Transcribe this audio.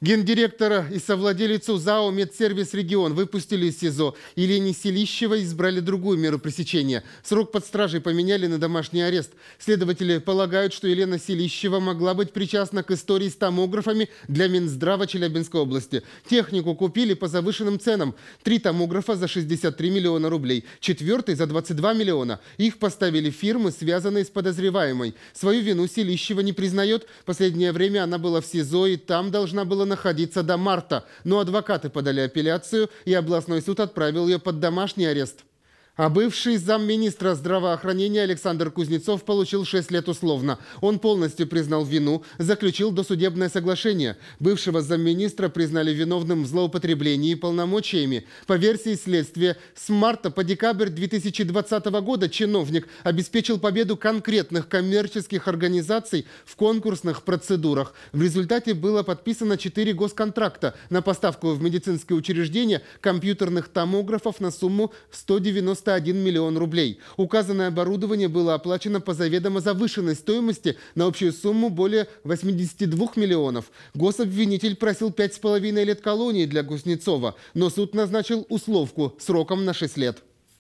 Гендиректора и совладелицу ЗАО «Медсервис Регион» выпустили из СИЗО. Елене Селищева избрали другую меру пресечения. Срок под стражей поменяли на домашний арест. Следователи полагают, что Елена Селищева могла быть причастна к истории с томографами для Минздрава Челябинской области. Технику купили по завышенным ценам. Три томографа за 63 миллиона рублей, четвертый за 22 миллиона. Их поставили фирмы, связанные с подозреваемой. Свою вину Селищева не признает. Последнее время она была в СИЗО и там должна была было находиться до марта, но адвокаты подали апелляцию, и областной суд отправил ее под домашний арест. А бывший замминистра здравоохранения Александр Кузнецов получил 6 лет условно. Он полностью признал вину, заключил досудебное соглашение. Бывшего замминистра признали виновным в злоупотреблении полномочиями. По версии следствия, с марта по декабрь 2020 года чиновник обеспечил победу конкретных коммерческих организаций в конкурсных процедурах. В результате было подписано 4 госконтракта на поставку в медицинские учреждения компьютерных томографов на сумму 190 91 миллион рублей. Указанное оборудование было оплачено по заведомо завышенной стоимости на общую сумму более 82 миллионов. Гособвинитель просил 5,5 лет колонии для Гуснецова, но суд назначил условку сроком на 6 лет.